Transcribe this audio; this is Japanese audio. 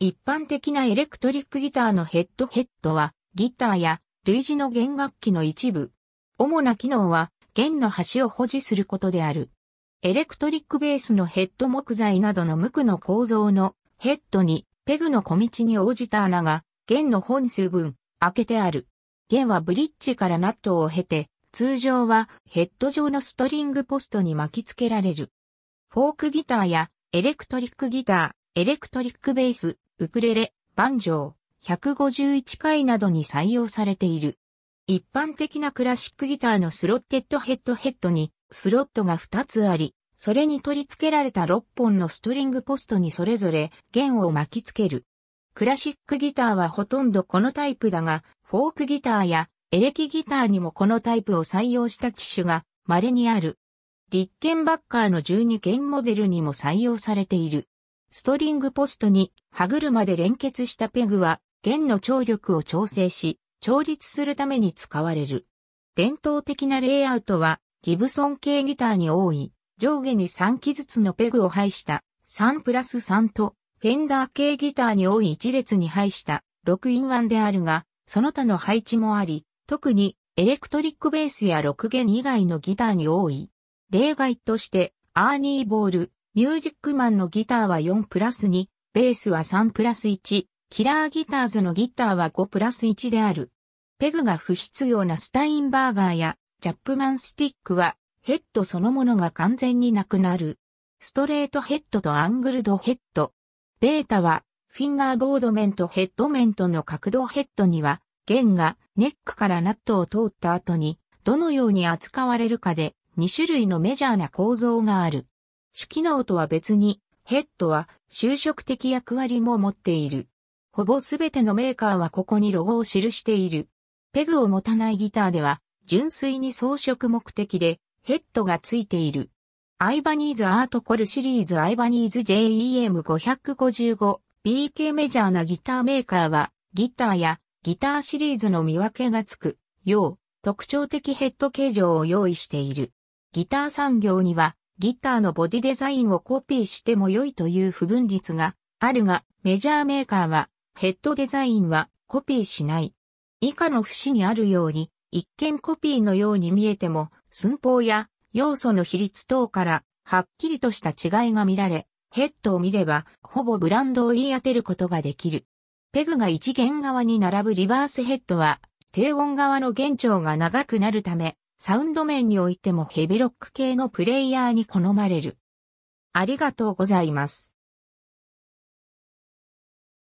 一般的なエレクトリックギターのヘッドヘッドは、ギターや類似の弦楽器の一部。主な機能は、弦の端を保持することである。エレクトリックベースのヘッド木材などの無垢の構造のヘッドに、ペグの小道に応じた穴が、弦の本数分、開けてある。弦はブリッジからナットを経て、通常はヘッド状のストリングポストに巻き付けられる。フォークギターやエレクトリックギター、エレクトリックベース、ウクレレ、バンジョー、151回などに採用されている。一般的なクラシックギターのスロッテッドヘッドヘッドにスロットが2つあり、それに取り付けられた6本のストリングポストにそれぞれ弦を巻きつける。クラシックギターはほとんどこのタイプだが、フォークギターやエレキギターにもこのタイプを採用した機種が稀にある。リッケンバッカーの12弦モデルにも採用されている。ストリングポストに歯車で連結したペグは弦の張力を調整し、調律するために使われる。伝統的なレイアウトはギブソン系ギターに多い上下に3機ずつのペグを配した3プラス3とフェンダー系ギターに多い1列に配した6インワンであるが、その他の配置もあり、特にエレクトリックベースや6弦以外のギターに多い。例外として、アーニーボール、ミュージックマンのギターは4プラス2、ベースは3プラス1、キラーギターズのギターは5プラス1である。ペグが不必要なスタインバーガーやチャップマンスティックはヘッドそのものが完全になくなる。ストレートヘッドとアングルドヘッド。ベータはフィンガーボード面とヘッド面との角度ヘッドには弦がネックからナットを通った後にどのように扱われるかで2種類のメジャーな構造がある。主機能とは別に、ヘッドは就職的役割も持っている。ほぼすべてのメーカーはここにロゴを記している。ペグを持たないギターでは、純粋に装飾目的で、ヘッドがついている。アイバニーズアートコルシリーズアイバニーズ JEM555 BK メジャーなギターメーカーは、ギターやギターシリーズの見分けがつくよう、特徴的ヘッド形状を用意している。ギター産業には、ギターのボディデザインをコピーしても良いという不分率があるが、メジャーメーカーは、ヘッドデザインはコピーしない。以下の節にあるように、一見コピーのように見えても、寸法や要素の比率等から、はっきりとした違いが見られ、ヘッドを見れば、ほぼブランドを言い当てることができる。ペグが一弦側に並ぶリバースヘッドは、低音側の弦長が長くなるため、サウンド面においてもヘビロック系のプレイヤーに好まれる。ありがとうございます。